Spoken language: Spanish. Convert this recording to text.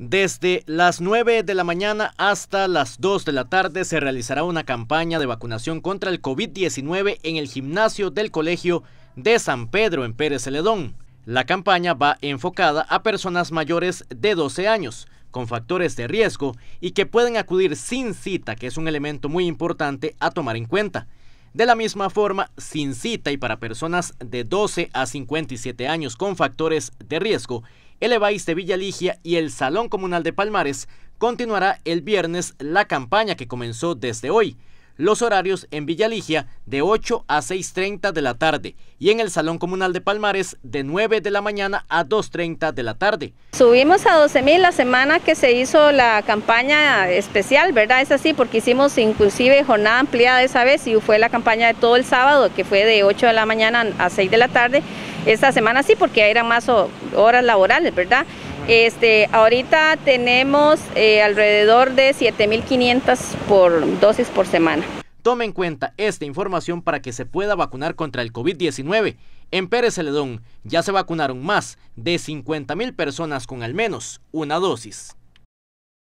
Desde las 9 de la mañana hasta las 2 de la tarde se realizará una campaña de vacunación contra el COVID-19 en el gimnasio del Colegio de San Pedro en Pérez Celedón. La campaña va enfocada a personas mayores de 12 años, con factores de riesgo y que pueden acudir sin cita, que es un elemento muy importante a tomar en cuenta. De la misma forma, sin cita y para personas de 12 a 57 años con factores de riesgo, el EBAIS de Villa Ligia y el Salón Comunal de Palmares, continuará el viernes la campaña que comenzó desde hoy. Los horarios en Villa Ligia de 8 a 6.30 de la tarde y en el Salón Comunal de Palmares de 9 de la mañana a 2.30 de la tarde. Subimos a 12.000 la semana que se hizo la campaña especial, ¿verdad? Es así porque hicimos inclusive jornada ampliada esa vez y fue la campaña de todo el sábado que fue de 8 de la mañana a 6 de la tarde esta semana sí, porque eran más horas laborales, ¿verdad? Este, ahorita tenemos eh, alrededor de 7.500 por dosis por semana. Tome en cuenta esta información para que se pueda vacunar contra el COVID-19. En Pérez Celedón ya se vacunaron más de 50.000 personas con al menos una dosis.